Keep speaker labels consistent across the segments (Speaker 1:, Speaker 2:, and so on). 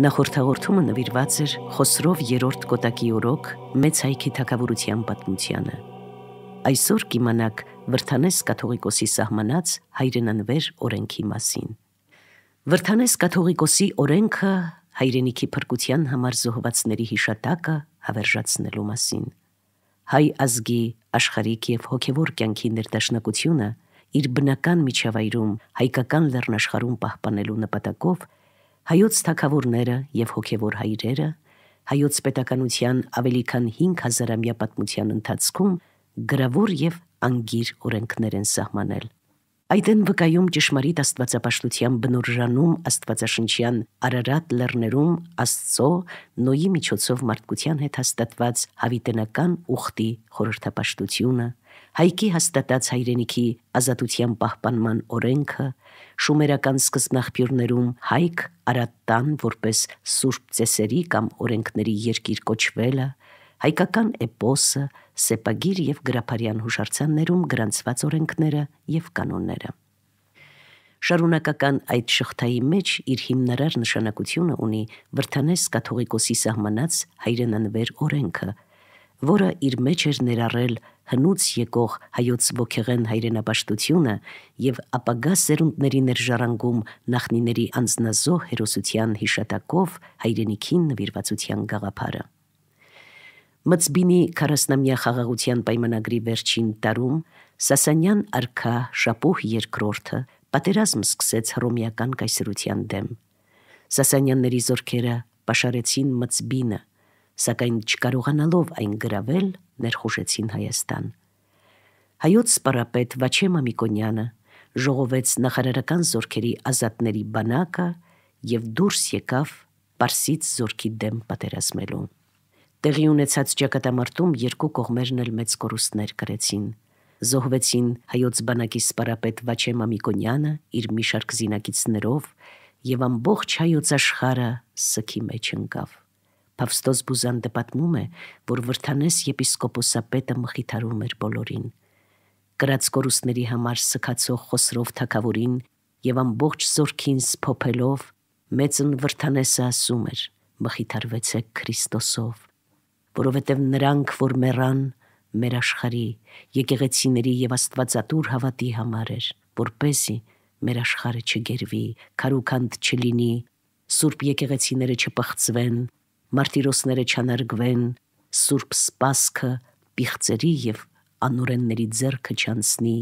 Speaker 1: Նախորդ հաղորդումը նվիրված էր Խոսրով երրորդ կոտակի օրոք մեծ հայքի թակավորության պատմությանը։ Այսօր կիմանաք Վրթանես կաթողիկոսի սահմանած հայրենանվեր օրենքի մասին։ Վրթանես կաթողիկոսի օրենքը հայրենիքի փրկության համար զոհվածների հիշատակը հավերժացնելու մասին։ Հայ ազգի աշխարհիկ եւ հոգեվոր կյանքի ներդաշնակությունը իր բնական միջավայրում հայկական լեռնաշխարհում պահպանելու նպատակով հայոց թակավորները եւ հոգեվոր հայրերը հայոց պետականության ավելի քան 5000-ամյա պատմության ընթացքում գրավոր եւ անգիր օրենքներ են սահմանել։ Այդ են վկայում ճշմարիտ աստվածապաշտության բնորժանում աստվածաշնչյան Արարատ լեռներում Աստծո նոյի միջոցով մարդկության հետ հաստատված հավիտենական ուխտի խորհրդապաշտությունը Հայկի հաստատած հայրենիքի ազատության պահպանման օրենքը, շումերական սկզբնաղբյուրներում հայկ արատտան որպես սուրբ ծեսերի կամ օրենքների երկիր կոչվելը, հայկական էպոսը, սեպագիր եւ գրափարյան հուշարձաններում գրանցված օրենքները եւ կանոնները։ Շարունակական այդ շղթայի մեջ իր հիմնարար նշանակությունը ունի Վրթանես կաթողիկոսի սահմանած հայրենանվեր օրենքը, որը իր մեջ էր ներառել հնուց եկող հայոց ոգեղեն հայրենապաշտությունը եւ ապագա սերունդների ներժարանգում նախնիների անznազող հերոսության հիշատակով հայրենիքին նվիրվածության գաղափարը։ Մծբինի 40-ամյա խաղաղության պայմանագրի վերջին տարում Սասանյան արքա Շապուհ II-ը պատերազմ սկսեց հռոմեական կայսրության դեմ։ Սասանյանների զորքերը պաշարեցին Մծբինը, սակայն չկարողանալով այն գրավել, ներխուժեցին Հայաստան։ Հայոց սպարապետ Վաչե Մամիկոնյանը ժողովեց նախարարական զորքերի ազատների բանակը եւ դուրս եկավ Պարսից զորքի դեմ պատերազմելու։ Տեղի ունեցած ճակատամարտում երկու կողմերն էլ մեծ կորուստներ կրեցին։ Զոհվեցին հայոց բանակի սպարապետ Վաչե Մամիկոնյանը իր մի շարք զինակիցներով եւ ամբողջ հայոց աշխարհը սքի մեջ ընկավ։ Պավստոս Բուզանդը պատմում է, որ Վրթանես եպիսկոպոսապետը մխիթարում էր բոլորին։ Կրած կորուստների համար սքացող Խոսրով թակավորին եւ ամբողջ զորքին սփոփելով մեծն Վրթանեսը ասում էր. մխիթարվեցեք Քրիստոսով, որովհետև նրանք, որ մեռան, մեր աշխարհի, եկեղեցիների եւ Աստվածատուր հավատի համար էր, որպեսի մեր աշխարհը չգերվի, քարուքանդ չլինի, սուրբ եկեղեցիները չպղծվեն, մարտիրոսները չանարգվեն, Սուրբ Սպասքը պիղծերի եւ անորենների ձեռքը չանցնի,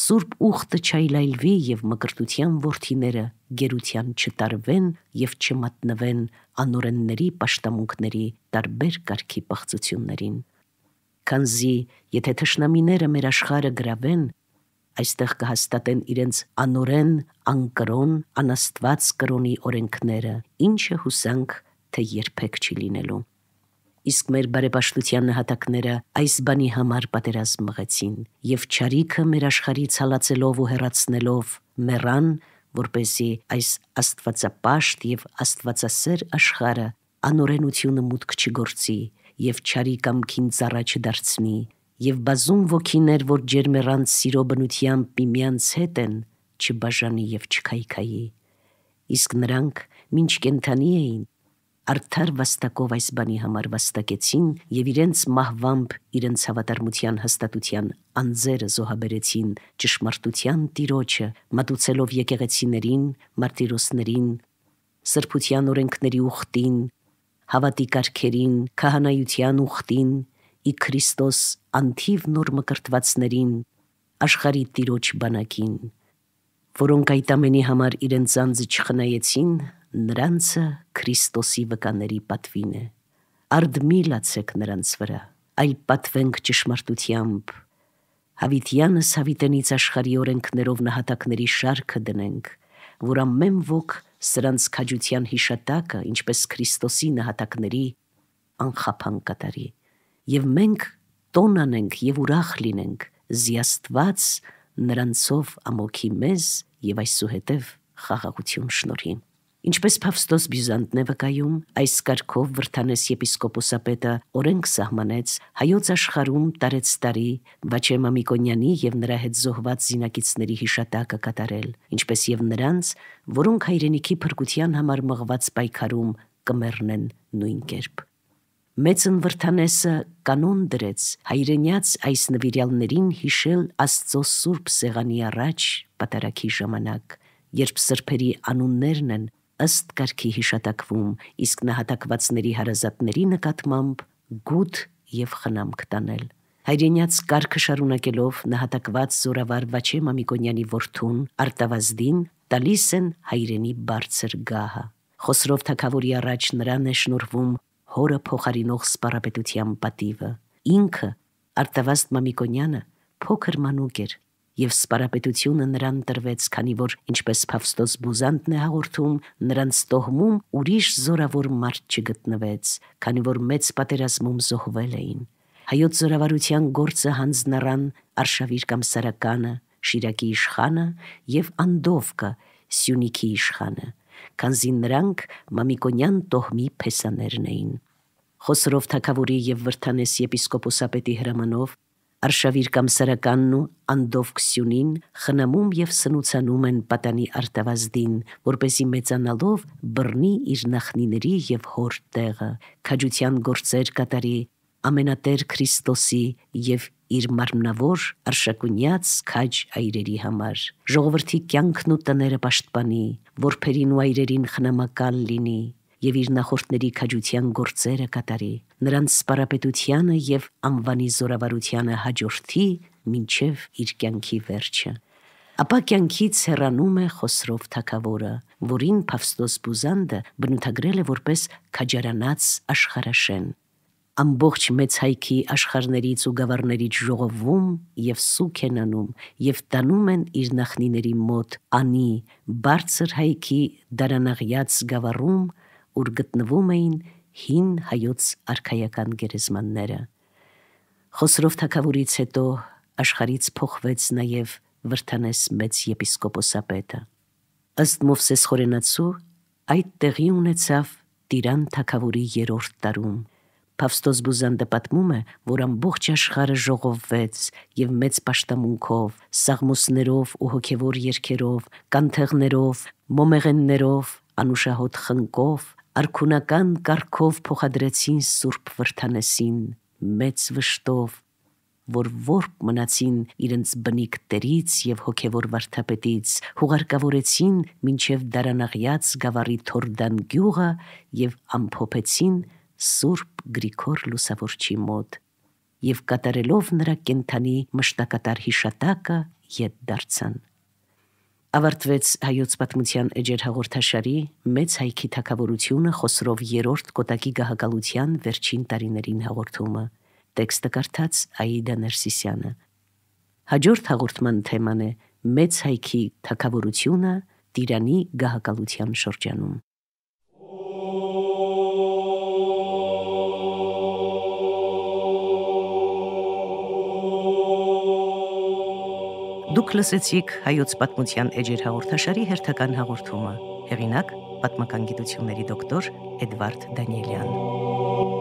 Speaker 1: Սուրբ ուխտը չայլայլվի եւ մկրտության worthiները գերության չտարվեն եւ չմատնվեն անորենների աշտամունքների տարբեր կարգի պղծություններին։ Քանզի, եթե թշնամիները մեր աշխարը գրավեն, այստեղ կհաստատեն իրենց անորեն, անկրոն, անաստված կրոնի օրենքները, ինչը հուսանք թե երբեք չի լինելու։ Իսկ մեր բարեպաշտության նահատակները այս բանի համար պատերազմ մղեցին եւ ճարիքը մեր աշխարից հալածելով ու հեռացնելով մեռան, որպեսի այս աստվածապաշտ եւ աստվածասեր աշխարը անօրենությունը մուտք չգործի եւ ճարի կամքին ծառա չդարձնի եւ բազում ոգիներ, որ ջերմերան սիրո բնությամբ միմյանց հետ են, չբաժանի եւ չքայքայի։ Իսկ նրանք, ինչ կենթանի էին, արդար վաստակով այս բանի համար վաստակեցին եւ իրենց մահվամբ իրենց հավատարմության հաստատության անձերը զոհաբերեցին ճշմարտության տիրոջը, մատուցելով եկեղեցիներին, մարտիրոսներին, սրբության օրենքների ուխտին, հավատի կարգերին, քահանայության ուխտին, ի Քրիստոս անթիվ նոր մկրտվածներին, աշխարհի տիրոջ բանակին, որոնք այդ ամենի համար իրենց անձը չխնայեցին, Նրանցը Քրիստոսի վկաների պատվին է։ Արդ մի լացեք նրանց վրա, այլ պատվենք ճշմարտությամբ։ Հավիտյանս հավիտենից աշխարհի օրենքներով նահատակների շարքը դնենք, որ ամեն ոք սրանց քաջության հիշատակը, ինչպես Քրիստոսի նահատակների անխափան կատարի։ Եվ մենք տոն անենք եւ ուրախ լինենք զիաստված նրանցով ամոքի մեզ եւ այսուհետեւ խաղաղություն շնորհին։ Ինչպես Փավստոս Բյուզանդն է վկայում, այս կարգով Վրթանես եպիսկոպոսապետը օրենք սահմանեց հայոց աշխարհում տարեց տարի Վաչեմա Միկոնյանի եւ նրա հետ զոհված զինակիցների հիշատակը կատարել, ինչպես եւ նրանց, որոնք հայրենիքի փրկության համար մղված պայքարում կմեռնեն նույն կերպ։ Մեծն Վրթանեսը կանոն դրեց հայրենյաց այս նվիրյալներին հիշել Աստծո Սուրբ Սեղանի առաջ պատարակի ժամանակ, երբ սրբերի անուններն են ըստ կարգի հիշատակվում, իսկ նահատակվածների հարազատների նկատմամբ գուտ եւ խնամք տանել։ Հայրենյաց կարգը շարունակելով նահատակված զորավար Վաչե Մամիկոնյանի որդուն Արտավազդին տալիս են հայրենի բարձր գահը։ Խոսրով թակավորի առաջ նրան է շնորվում հորը փոխարինող սպարապետության պատիվը։ Ինքը Արտավազդ Մամիկոնյանը փոքր մանուկ էր, եւ սպարապետությունը նրան տրվեց, քանի որ ինչպես Փավստոս Բուզանտն է հաղորդում, նրանց տոհմում ուրիշ զորավոր մարդ չգտնվեց, քանի որ մեծ պատերազմում զոհվել էին։ Հայոց զորավարության գործը հանձնարան Արշավիր կամ Սարականը, Շիրակի իշխանը եւ Անդովկը, Սյունիքի իշխանը, քանզի նրանք Մամիկոնյան տոհմի փեսաներն էին։ Խոսրով Թակավորի եւ Վրթանես եպիսկոպոսապետի հրամանով Արշավիր կամ սրականն ու անդով քսյունին խնամում եւ սնուցանում են պատանի արտավազդին, որպեսի մեծանալով բռնի իր նախնիների եւ հոր տեղը, քաջության գործեր կատարի ամենատեր Քրիստոսի եւ իր մարմնավոր արշակունյաց քաջ այրերի համար ժողովրդի կյանքն ու տները պաշտպանի որբերին ու այրերին խնամակալ լինի եւ իր նախորդների քաջության գործերը կատարի, նրանց սպարապետությանը եւ անվանի զորավարությանը հաջորդի մինչև իր կյանքի վերջը։ Ապա կյանքից հեռանում է Խոսրով թակավորը, որին Փավստոս Բուզանդը բնութագրել է որպես քաջարանած աշխարհաշեն ամբողջ մեծ հայքի աշխարներից ու գավառներից ժողովում եւ սուք են անում եւ տանում են իր նախնիների մոտ անի բարձր հայքի դարանաղյաց գավառում ուր գտնվում էին հին հայոց արխայական գերեզմանները։ Խոսրով թակավորից հետո աշխարից փոխվեց նաև Վրթանես մեծ եպիսկոպոսապետը։ Ըստ Մովսես Խորենացու այդ տեղի ունեցավ Տիրան թակավորի երրորդ տարում։ Պավստոս Բուզանդը պատմում է, որ ամբողջ աշխարը ժողովվեց եւ մեծ աշտամունքով, սաղմոսներով ու հոգեվոր երկերով, կանթեղներով, մոմեղեններով, անուշահոտ խնկով, արքունական կարքով փոխադրեցին Սուրբ Վրթանեսին մեծ վշտով, որ որբ մնացին իրենց բնիկ տերից եւ հոգեվոր վարդապետից, հուղարկավորեցին մինչև դարանաղյաց գավառի Թորդան գյուղը եւ ամփոփեցին Սուրբ Գրիգոր Լուսավորչի մոտ եւ կատարելով նրա կենթանի մշտակատար հիշատակը յետ դարձան ավարտվեց հայոց պատմության էջեր հաղորդաշարի մեծ հայքի թակավորությունը խոսրով երրորդ կոտակի գահակալության վերջին տարիներին հաղորդումը տեքստը կարդաց Աիդա Ներսիսյանը հաջորդ հաղորդման թեման է մեծ հայքի թակավորությունը Տիրանի գահակալության շրջանում Դուք լսեցիք հայոց պատմության էջեր հաղորդաշարի հերթական հաղորդումը։ Հեղինակ՝ պատմական գիտությունների դոկտոր Էդվարդ Դանիելյան։